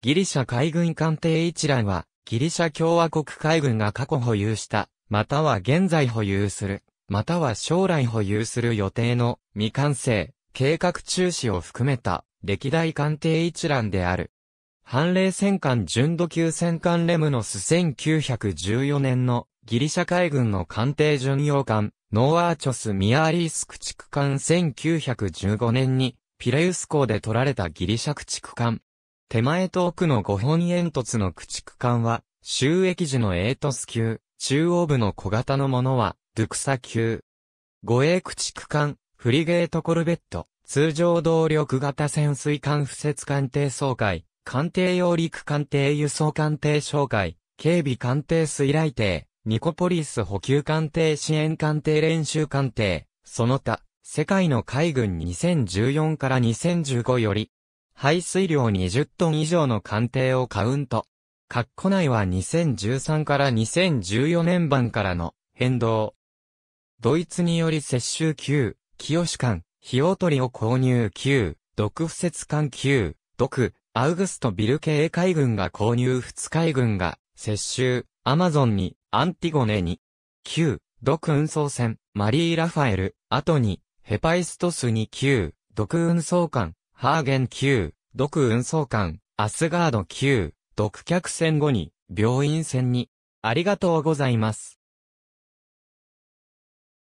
ギリシャ海軍艦艇一覧は、ギリシャ共和国海軍が過去保有した、または現在保有する、または将来保有する予定の未完成、計画中止を含めた歴代艦艇一覧である。反例戦艦純度級戦艦レムノス1914年のギリシャ海軍の艦艇巡洋艦ノーアーチョスミアーリース駆逐艦1915年にピレウス港で取られたギリシャ駆逐艦手前と奥の五本煙突の駆逐艦は、収益時のエートス級、中央部の小型のものは、ドゥクサ級。護衛駆逐艦、フリゲートコルベット、通常動力型潜水艦不設艦艇総会、艦艇用陸艦艇輸送艦艇紹介、警備艦艇水雷艇、ニコポリス補給艦艇支援艦艇練習艦艇、その他、世界の海軍2014から2015より、排水量20トン以上の艦艇をカウント。括弧内は2013から2014年版からの変動。ドイツにより接収9、清艦、費を取りを購入9、毒不設艦9、毒、アウグストビル系海軍が購入日海軍が接収、アマゾンに、アンティゴネに、9、毒運送船、マリー・ラファエル、後に、ヘパイストスに9、毒運送艦、ハーゲン級、毒運送艦、アスガード級、毒客船後に、病院船に、ありがとうございます。